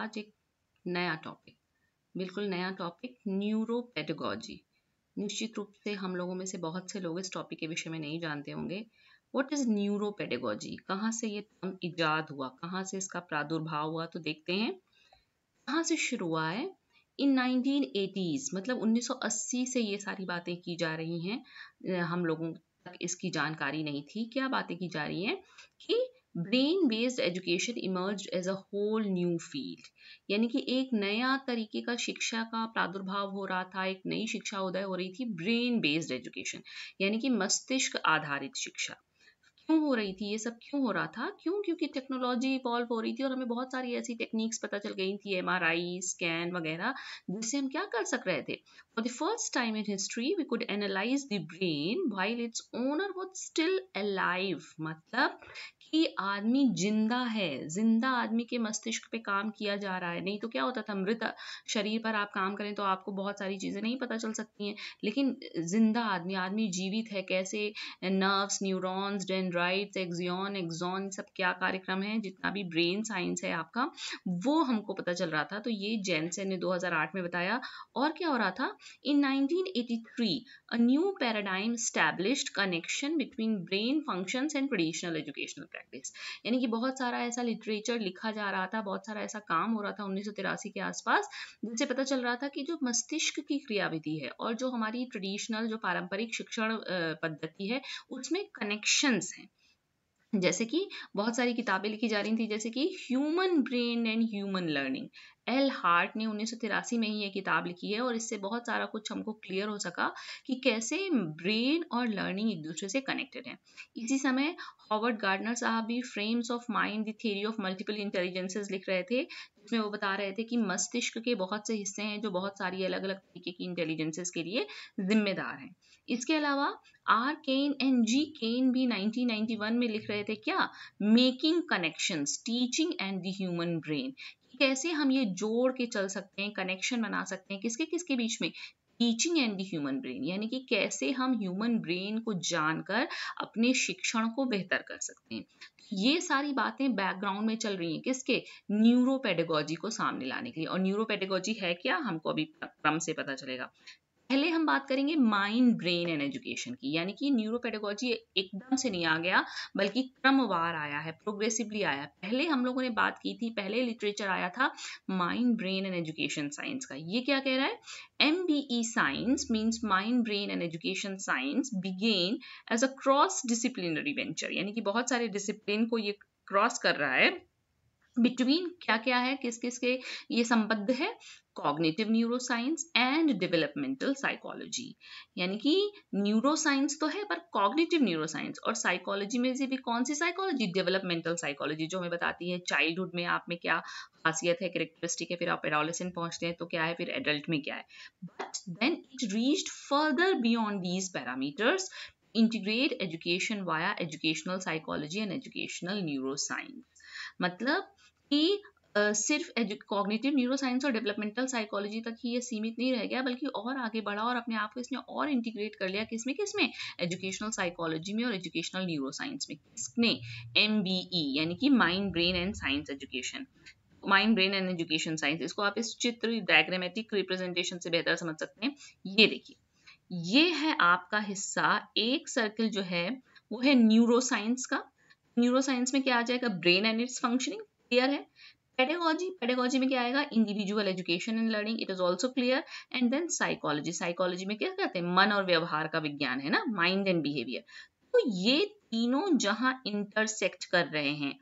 आज एक नया टॉपिक बिल्कुल नया टॉपिक न्यूरोपेडोलॉजी निश्चित रूप से हम लोगों में से बहुत से लोग इस टॉपिक के विषय में नहीं जानते होंगे वॉट इज़ न्यूरोपेडेगोजी कहाँ से ये टर्म इजाद हुआ कहाँ से इसका प्रादुर्भाव हुआ तो देखते हैं कहाँ से शुरू हुआ है इन 1980s मतलब 1980 से ये सारी बातें की जा रही हैं हम लोगों तक इसकी जानकारी नहीं थी क्या बातें की जा रही हैं कि brain based education emerge as a whole new field यानी कि एक नया तरीके का शिक्षा का प्रादुर्भाव हो रहा था एक नई शिक्षा उदय हो रही थी ब्रेन बेस्ड एजुकेशन यानी कि मस्तिष्क आधारित शिक्षा क्यों हो रही थी ये सब क्यों हो रहा था क्यों क्योंकि टेक्नोलॉजी इवॉल्व हो रही थी और हमें बहुत सारी ऐसी टेक्निक्स पता चल गई थी एम स्कैन वगैरह जिससे हम क्या कर सक रहे थे For the first time in history, we could analyze the brain while its owner was still alive. मतलब कि आदमी जिंदा है जिंदा आदमी के मस्तिष्क पे काम किया जा रहा है नहीं तो क्या होता था मृत शरीर पर आप काम करें तो आपको बहुत सारी चीज़ें नहीं पता चल सकती हैं लेकिन जिंदा आदमी आदमी जीवित है कैसे nerves neurons dendrites axon axon सब क्या कार्यक्रम है जितना भी ब्रेन साइंस है आपका वो हमको पता चल रहा था तो ये जैनसेन ने 2008 में बताया और क्या हो रहा था In 1983, a new paradigm established connection between brain functions and traditional educational practice यानी कि बहुत सारा ऐसा लिटरेचर लिखा जा रहा था बहुत सारा ऐसा काम हो रहा था उन्नीस के आसपास जिससे पता चल रहा था कि जो मस्तिष्क की क्रियाविधि है और जो हमारी ट्रेडिशनल जो पारंपरिक शिक्षण पद्धति है उसमें कनेक्शंस हैं जैसे कि बहुत सारी किताबें लिखी जा रही थी जैसे कि human brain and human learning L Hart ने उन्नीस में ही ये किताब लिखी है और इससे बहुत सारा कुछ हमको क्लियर हो सका कि कैसे ब्रेन और लर्निंग एक दूसरे से कनेक्टेड है इसी समय हॉवर्ड गार्डनर साहब भी frames of mind the theory of multiple intelligences लिख रहे थे जिसमें वो बता रहे थे कि मस्तिष्क के बहुत से हिस्से हैं जो बहुत सारी अलग अलग तरीके की इंटेलिजेंसेज के लिए जिम्मेदार हैं इसके अलावा आर केन एंड जी केन भी 1991 में लिख रहे थे क्या making connections teaching and the human brain कैसे हम ये जोड़ के चल सकते हैं कनेक्शन बना सकते हैं किसके किसके बीच में teaching and the human brain यानी कि कैसे हम ह्यूमन ब्रेन को जानकर अपने शिक्षण को बेहतर कर सकते हैं तो ये सारी बातें बैकग्राउंड में चल रही हैं किसके न्यूरोपेडेगोजी को सामने लाने के लिए और न्यूरोपेडेगोजी है क्या हमको अभी क्रम से पता चलेगा पहले हम बात करेंगे माइंड ब्रेन एंड एजुकेशन की यानी कि न्यूरोपेडागोजी एकदम से नहीं आ गया बल्कि क्रमवार आया है प्रोग्रेसिवली आया पहले हम लोगों ने बात की थी पहले लिटरेचर आया था mind brain and education science का ये क्या कह रहा है M B E science means mind brain and education science began as a cross disciplinary venture यानी कि बहुत सारे डिसिप्लिन को ये क्रॉस कर रहा है बिटवीन क्या क्या है किस किस के ये संबद्ध है cognitive neuroscience and developmental psychology यानी कि न्यूरोसाइंस तो है पर कॉग्नेटिव न्यूरोसाइंस और साइकोलॉजी में से भी कौन सी साइकोलॉजी डेवलपमेंटल साइकोलॉजी जो हमें बताती है चाइल्डहुड में आप में क्या खासियत है करेक्टरिस्टिक है फिर आप एडोलेसेंट पहुंचते हैं तो क्या है फिर एडल्ट में क्या है but then it reached further beyond these parameters integrate education via educational psychology and educational neuroscience मतलब कि सिर्फ कॉग्निटिव न्यूरोसाइंस और डेवलपमेंटल साइकोलॉजी तक ही ये सीमित नहीं रह गया बल्कि और आगे बढ़ा और अपने आप को इसने और इंटीग्रेट कर लिया किसमें किसमें एजुकेशनल साइकोलॉजी में और एजुकेशनल न्यूरोसाइंस में किसने एम e, यानी कि mind brain and science education mind brain and education science इसको आप इस चित्र डायग्रामेटिक रिप्रेजेंटेशन से बेहतर समझ सकते हैं ये देखिए ये है आपका हिस्सा एक सर्कल जो है वो है न्यूरोसाइंस का न्यूरोसाइंस में क्या आ जाएगा brain and its functioning clear है पेडेगोजी पेडेगोजी में क्या आएगा individual education and learning it is also clear and then psychology psychology में क्या कहते हैं मन और व्यवहार का विज्ञान है ना माइंड एंड बिहेवियर तो ये तीनों जहां इंटरसेक्ट कर रहे हैं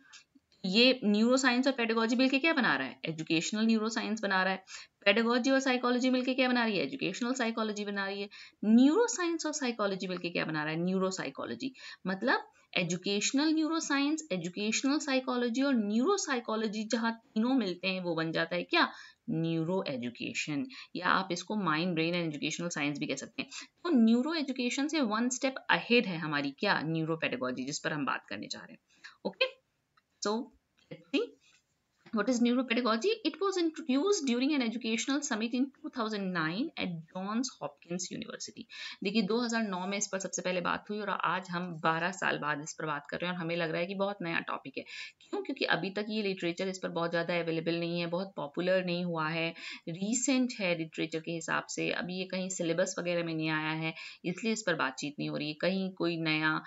ये न्यूरो साइंस और पेडागोजी मिलकर क्या बना रहा है एजुकेशनल न्यूरो साइंस बना रहा है पेडागोजी और साइकोलॉजी मिलकर क्या बना रही है एजुकेशनल साइकोलॉजी बना रही है न्यूरो साइंस और साइकोलॉजी मिलकर क्या बना रहा है न्यूरो साइकोलॉजी मतलब educational neuro science educational psychology और न्यूरो साइकोलॉजी जहाँ तीनों मिलते हैं वो बन जाता है क्या न्यूरो एजुकेशन या आप इसको mind brain and educational science भी कह सकते हैं तो न्यूरो एजुकेशन से वन स्टेप अहेड है हमारी क्या न्यूरो पेडोगोलॉजी जिस पर हम बात करने जा रहे हैं okay okay? So, let's see. What is neuropedagogy? It was introduced during an educational summit in 2009 at Johns Hopkins University. देखिए 2009 में इस पर सबसे पहले बात हुई और आज हम 12 साल बाद इस पर बात कर रहे हैं और हमें लग रहा है कि बहुत नया टॉपिक है क्यों क्योंकि अभी तक ये लिटरेचर इस पर बहुत ज़्यादा अवेलेबल नहीं है बहुत पॉपुलर नहीं हुआ है रीसेंट है लिटरेचर के हिसाब से अभी ये कहीं सिलेबस वगैरह में नहीं आया है इसलिए इस पर बातचीत नहीं हो रही है कहीं कोई नया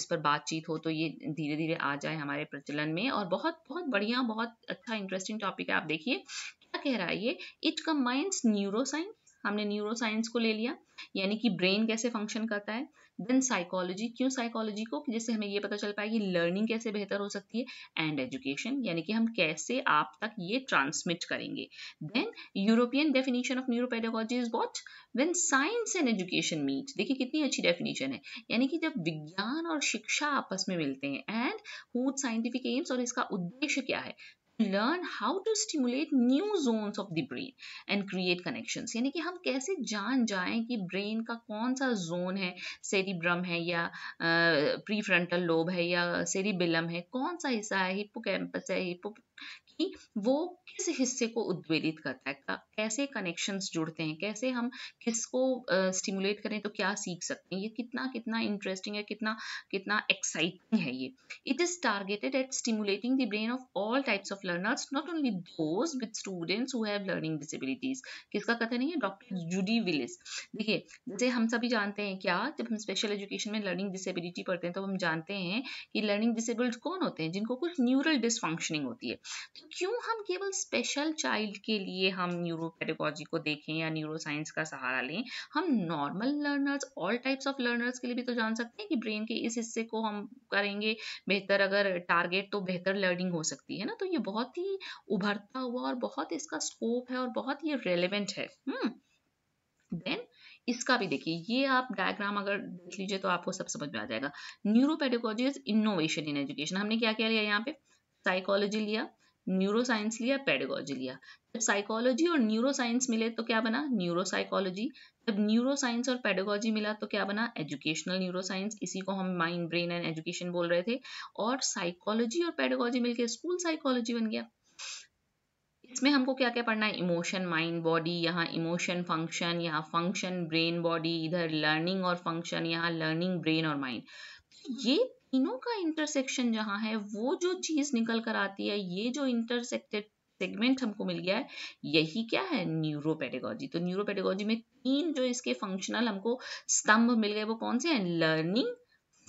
इस पर बातचीत हो तो ये धीरे धीरे आ जाए हमारे प्रचलन में और बहुत बहुत बढ़िया बहुत अच्छा इंटरेस्टिंग टॉपिक है आप देखिए क्या कह रहा है ये इट कम्बाइंस न्यूरोसाइंस हमने न्यूरोसाइंस को ले लिया यानी कि ब्रेन कैसे फंक्शन करता है देन साइकोलॉजी क्यों साइकोलॉजी को जिससे हमें ये पता चल पाए कि लर्निंग कैसे बेहतर हो सकती है एंड एजुकेशन यानी कि हम कैसे आप तक ये ट्रांसमिट करेंगे then European definition of neuropedagogy is what when science and education meet देखिए कितनी अच्छी डेफिनेशन है यानी कि जब विज्ञान और शिक्षा आपस में मिलते हैं एंड हु साइंटिफिक एम्स और इसका उद्देश्य क्या है learn how to stimulate new zones of the brain and create connections यानी कि हम कैसे जान जाएं कि ब्रेन का कौन सा जोन है सेरिब्रम है या प्री फ्रंटल लोब है या सेरिबिलम है कौन सा हिस्सा है हिप्पोकैम्पस है हिपो कि वो किस हिस्से को उद्वेलित करता है कैसे कनेक्शंस जुड़ते हैं कैसे हम किसको स्टिमुलेट uh, करें तो क्या सीख सकते हैं ये कितना कितना इंटरेस्टिंग है कितना कितना एक्साइटिंग है ये it is targeted at stimulating the brain of all types of learners not only those with students who have learning disabilities किसका कथन है डॉक्टर जूडी विलिस देखिए जैसे हम सभी जानते हैं क्या जब हम स्पेशल एजुकेशन में लर्निंग डिसेबिलिटी पढ़ते हैं तो हम जानते हैं कि लर्निंग डिसेबल्ड कौन होते हैं जिनको कुछ न्यूरल डिसफंक्शनिंग होती है तो क्यों हम केवल स्पेशल चाइल्ड के लिए हम न्यूरोपेडोलॉजी को देखें या न्यूरोसाइंस का सहारा लें हम normal learners all types of learners के लिए भी तो जान सकते हैं कि ब्रेन के इस हिस्से को हम करेंगे बेहतर अगर टारगेट तो बेहतर लर्निंग हो सकती है ना तो ये बहुत ही उभरता हुआ और बहुत इसका स्कोप है और बहुत ये रेलिवेंट है देन हम्म। इसका भी देखिए ये आप डायग्राम अगर देख लीजिए तो आपको सब समझ में आ जाएगा neuropedagogy is innovation in education हमने क्या क्या लिया यहाँ पे साइकोलॉजी लिया न्यूरोसाइंस लिया पेडागोजी लिया जब साइकोलॉजी और न्यूरोसाइंस मिले तो क्या बना न्यूरोसाइकोलॉजी जब न्यूरोसाइंस और पेडागोजी मिला तो क्या बना एजुकेशनल न्यूरोसाइंस इसी को हम माइंड ब्रेन एंड एजुकेशन बोल रहे थे और साइकोलॉजी और पेडागोजी मिलकर स्कूल साइकोलॉजी बन गया इसमें हमको क्या क्या पढ़ना है इमोशन माइंड बॉडी यहाँ इमोशन फंक्शन यहाँ फंक्शन ब्रेन बॉडी इधर लर्निंग और फंक्शन यहाँ लर्निंग ब्रेन और माइंड तो ये तीनों का इंटरसेक्शन जहां है वो जो चीज निकल कर आती है ये जो इंटरसेक्टेड सेगमेंट हमको मिल गया है यही क्या है न्यूरोपेडेगोजी तो न्यूरोपेडेगोजी में तीन जो इसके फंक्शनल हमको स्तंभ मिल गए वो कौन से हैं लर्निंग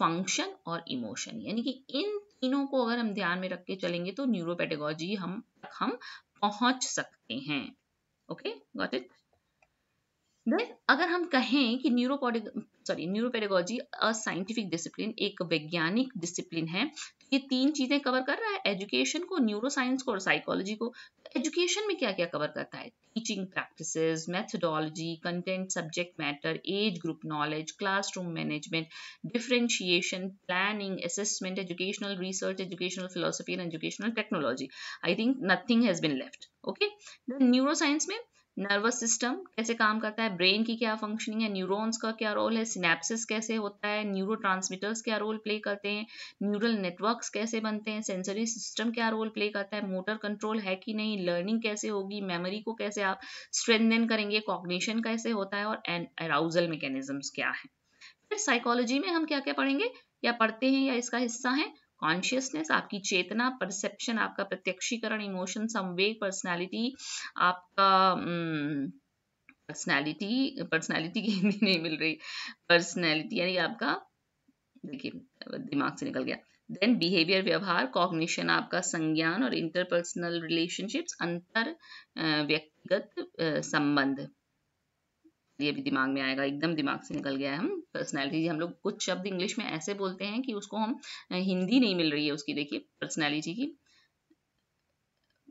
फंक्शन और इमोशन यानी कि इन तीनों को अगर हम ध्यान में रख के चलेंगे तो न्यूरोपेडेगोजी हम हम पहुंच सकते हैं ओके गॉट इट अगर हम कहें कि न्यूरोपोडिक sorry neuropedagogy a scientific discipline एक वैज्ञानिक डिसिप्लिन है तो ये तीन चीजें कवर कर रहा है एजुकेशन को न्यूरोसाइंस को और साइकोलॉजी को एजुकेशन में क्या क्या कवर करता है teaching practices methodology content subject matter age group knowledge classroom management differentiation planning assessment educational research educational philosophy and educational technology I think nothing has been left okay neuroscience में nervous system कैसे काम करता है brain की क्या functioning है neurons का क्या रोल है सिनेप्सिस कैसे होता है न्यूरो क्या रोल प्ले करते हैं न्यूरल नेटवर्क्स कैसे बनते हैं सेंसरी सिस्टम क्या रोल प्ले करता है मोटर कंट्रोल है कि नहीं लर्निंग कैसे होगी मेमोरी को कैसे आप स्ट्रेंथन करेंगे कॉग्निशन कैसे होता है और अराउजल मैकेनिज्म क्या है फिर साइकोलॉजी में हम क्या क्या पढ़ेंगे या पढ़ते हैं या इसका हिस्सा है कॉन्शियसनेस आपकी चेतना परसेप्शन आपका प्रत्यक्षीकरण इमोशन संवेग पर्सनैलिटी आपका पर्सनैलिटी हम्म, पर्सनैलिटी की हिंदी नहीं मिल रही पर्सनैलिटी यानी आपका देखिए दिमाग से निकल गया देन बिहेवियर व्यवहार कॉग्निशन आपका संज्ञान और इंटरपर्सनल रिलेशनशिप्स अंतर व्यक्तिगत संबंध ये भी दिमाग में आएगा एकदम दिमाग से निकल गया है हम पर्सनैलिटी हम लोग कुछ शब्द इंग्लिश में ऐसे बोलते हैं कि उसको हम हिंदी नहीं मिल रही है उसकी देखिए पर्सनैलिटी की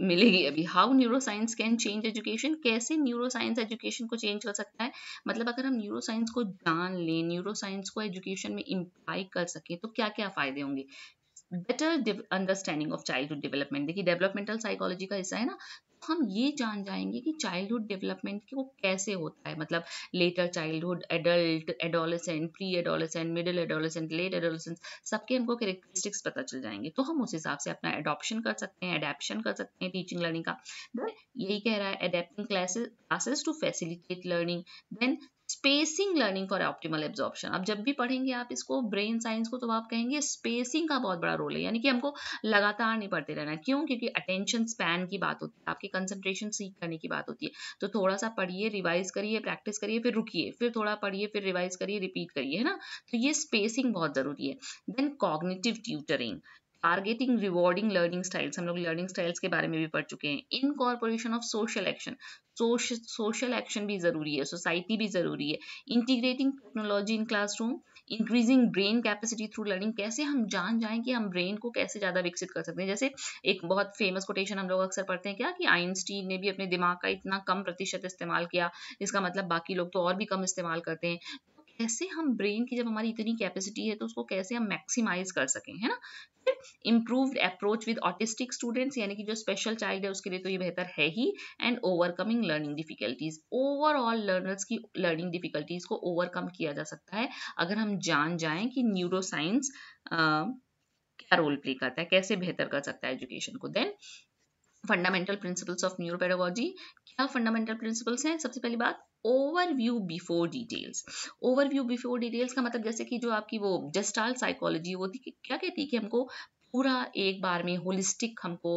मिलेगी अभी how neuro science can change education कैसे न्यूरो साइंस एजुकेशन को चेंज कर सकता है मतलब अगर हम न्यूरो साइंस को जान लें न्यूरो साइंस को एजुकेशन में इम्प्लाई कर सकें तो क्या क्या फायदे होंगे better understanding of childhood development देखिए डेवलपमेंटल साइकोलॉजी का हिस्सा है ना हम ये जान जाएंगे कि चाइल्डहुड डेवलपमेंट को कैसे होता है मतलब later childhood adult adolescent pre adolescent middle adolescent late adolescent सबके हमको कैरेक्टरिस्टिक्स पता चल जाएंगे तो हम उस हिसाब से अपना एडॉप्शन कर सकते हैं एडेप्शन कर सकते हैं टीचिंग लर्निंग का देन यही कह रहा है adapting classes classes to facilitate learning then spacing learning for optimal absorption अब जब भी पढ़ेंगे आप इसको ब्रेन साइंस को तो आप कहेंगे स्पेसिंग का बहुत बड़ा रोल है यानी कि हमको लगातार नहीं पढ़ते रहना क्यों क्योंकि अटेंशन स्पैन की बात होती है आपकी कंसंट्रेशन सीख करने की बात होती है तो थोड़ा सा पढ़िए रिवाइज करिए प्रैक्टिस करिए फिर रुकिए फिर थोड़ा पढ़िए फिर रिवाइज करिए रिपीट करिए है ना तो ये स्पेसिंग बहुत ज़रूरी है then cognitive tutoring are getting rewarding learning styles हम लोग लर्निंग स्टाइल्स के बारे में भी पढ़ चुके हैं incorporation of social action social action भी जरूरी है सोसाइटी भी जरूरी है integrating technology in classroom increasing brain capacity through learning कैसे हम जान जाएं कि हम ब्रेन को कैसे ज़्यादा विकसित कर सकते हैं जैसे एक बहुत फेमस कोटेशन हम लोग अक्सर पढ़ते हैं क्या कि आइंस्टीन ने भी अपने दिमाग का इतना कम प्रतिशत इस्तेमाल किया इसका मतलब बाकी लोग तो और भी कम इस्तेमाल करते हैं कैसे हम ब्रेन की जब हमारी इतनी कैपेसिटी है तो उसको कैसे हम मैक्सिमाइज कर सकें है ना improved approach with autistic students यानी कि जो स्पेशल चाइल्ड है उसके लिए तो ये बेहतर है ही and overcoming learning difficulties overall learners की लर्निंग डिफिकल्टीज को ओवरकम किया जा सकता है अगर हम जान जाएं कि न्यूरो साइंस क्या रोल प्ले करता है कैसे बेहतर कर सकता है एजुकेशन को then fundamental principles of neuropedagogy क्या फंडामेंटल प्रिंसिपल्स हैं सबसे पहली बात overview before details overview before details का मतलब जैसे कि जो आपकी वो जस्टाल साइकोलॉजी वो थी क्या कहती है कि हमको पूरा एक बार में होलिस्टिक हमको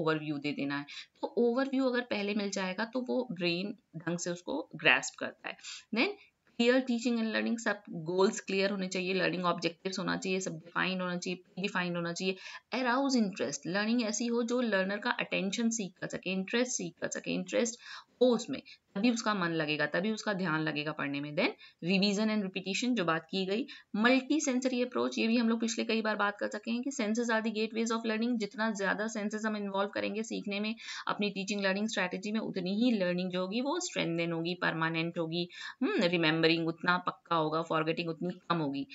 ओवरव्यू दे देना है तो ओवरव्यू अगर पहले मिल जाएगा तो वो ब्रेन ढंग से उसको ग्रेस्प करता है then clear teaching and learning सब गोल्स क्लियर होने चाहिए लर्निंग ऑब्जेक्टिव्स होना चाहिए सब डिफाइंड होना चाहिए प्री डिफाइंड होना चाहिए अराउज इंटरेस्ट लर्निंग ऐसी हो जो लर्नर का अटेंशन सीख कर सके इंटरेस्ट सीख कर सके इंटरेस्ट हो उसमें तभी उसका मन लगेगा तभी उसका ध्यान लगेगा पढ़ने में देन रिविजन एंड रिपीटेशन जो बात की गई मल्टी सेंसरी अप्रोच ये भी हम लोग पिछले कई बार बात कर सके हैं कि senses are the ways of learning जितना ज्यादा सेंसेज हम इन्वॉल्व करेंगे सीखने में अपनी टीचिंग लर्निंग स्ट्रैटेजी में उतनी ही लर्निंग जो होगी वो स्ट्रेंथन होगी परमानेंट होगी रिमेम्बरिंग हम्म, उतना पक्का होगा फॉरगेटिंग उतनी कम होगी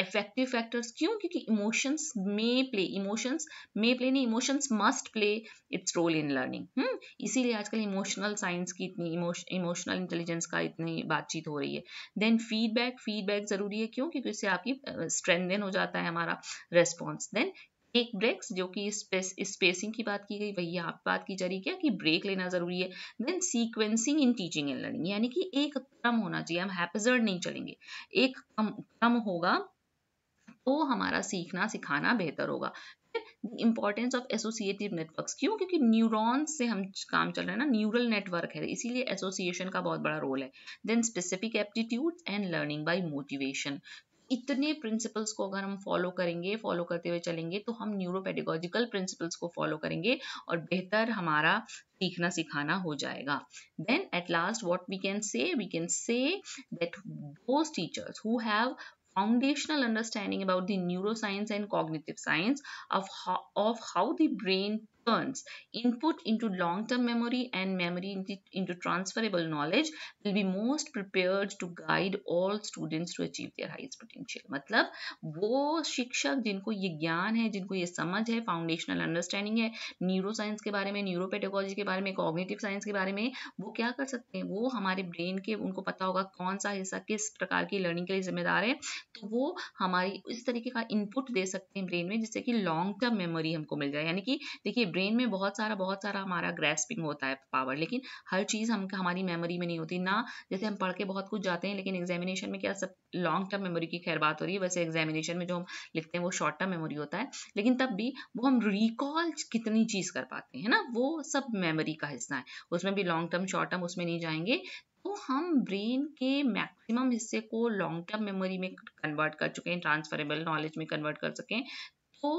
इफेक्टिव फैक्टर्स क्यों क्योंकि emotions may play emotions may play नहीं emotions must play its role in learning इसीलिए आजकल इमोशनल साइंस की इतनी इमोशन इमोशनल इंटेलिजेंस का इतनी बातचीत हो रही है देन फीडबैक फीडबैक ज़रूरी है क्यों क्योंकि इससे आपकी स्ट्रेंथन हो जाता है हमारा रेस्पॉन्स देन एक ब्रेक्स जो कि स्पेस स्पेसिंग की बात की गई वही आप बात की जा रही क्या कि ब्रेक लेना जरूरी है then sequencing in teaching and learning यानी कि एक क्रम होना चाहिए हम हैपजर्ड नहीं चलेंगे एक क्रम होगा तो हमारा सीखना सिखाना बेहतर होगा इंपॉर्टेंस ऑफ एसोसिएटिव नेटवर्क्स क्यों क्योंकि न्यूरॉन्स से हम काम चल रहे हैं ना न्यूरल नेटवर्क है इसीलिए एसोसिएशन का बहुत बड़ा रोल है then specific aptitude and learning by motivation इतने प्रिंसिपल्स को अगर हम फॉलो करेंगे फॉलो करते हुए चलेंगे तो हम न्यूरोपेडिकोलॉजिकल प्रिंसिपल्स को फॉलो करेंगे और बेहतर हमारा सीखना सिखाना हो जाएगा then at last what we can say we can say that those teachers who have foundational understanding about the neuroscience and cognitive science of how, of how the brain turns input into long-term memory and memory into transferable knowledge will be most prepared to guide all students to achieve their highest potential मतलब वो शिक्षक जिनको ये ज्ञान है जिनको ये समझ है फाउंडेशनल अंडरस्टैंडिंग है न्यूरो साइंस के बारे में न्यूरोपेटेकोलॉजी के बारे में कॉग्निटिव साइंस के बारे में वो क्या कर सकते हैं वो हमारे ब्रेन के उनको पता होगा कौन सा हिस्सा किस प्रकार की लर्निंग के लिए जिम्मेदार है तो वो हमारी इस तरीके का इनपुट दे सकते हैं ब्रेन में जिससे कि लॉन्ग टर्म मेमोरी हमको मिल जाए यानी कि देखिए ब्रेन में बहुत सारा बहुत सारा हमारा ग्रेस्पिंग होता है पावर लेकिन हर चीज़ हम हमारी मेमोरी में नहीं होती ना जैसे हम पढ़ के बहुत कुछ जाते हैं लेकिन एग्जामिनेशन में क्या सब लॉन्ग टर्म मेमोरी की खैर बात हो रही है वैसे एग्जामिनेशन में जो हम लिखते हैं वो शॉर्ट टर्म मेमोरी होता है लेकिन तब भी वो हम रिकॉल कितनी चीज़ कर पाते हैं ना वो सब मेमोरी का हिस्सा है उसमें भी लॉन्ग टर्म शॉर्ट टर्म उसमें नहीं जाएंगे तो हम ब्रेन के मैक्सिमम हिस्से को लॉन्ग टर्म मेमोरी में कन्वर्ट कर चुके हैं ट्रांसफरेबल नॉलेज में कन्वर्ट कर सकें तो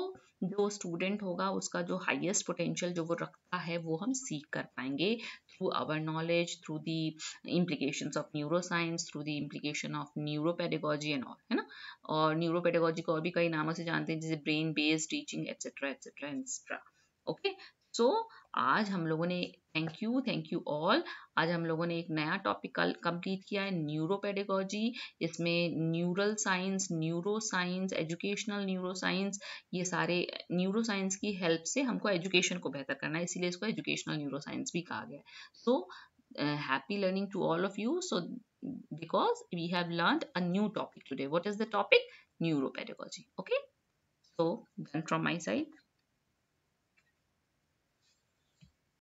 जो स्टूडेंट होगा उसका जो हाईएस्ट पोटेंशियल जो वो रखता है वो हम सीख कर पाएंगे through our knowledge through the implication of neuroscience through the implication of neuro and all है ना और न्यूरो को और भी कई नामों से जानते हैं जैसे brain based teaching etcetera etcetera etcetera okay so आज हम लोगों ने thank you thank you all आज हम लोगों ने एक नया टॉपिक कल कंप्लीट किया है न्यूरोपेडेगोजी इसमें neural science neuro science educational neuro neuroscience ये सारे न्यूरो साइंस की हेल्प से हमको एजुकेशन को बेहतर करना है इसीलिए इसको एजुकेशनल न्यूरो साइंस भी कहा गया so happy learning to all of you so because we have learn a new topic today what is the topic neuropedagogy okay so done from my side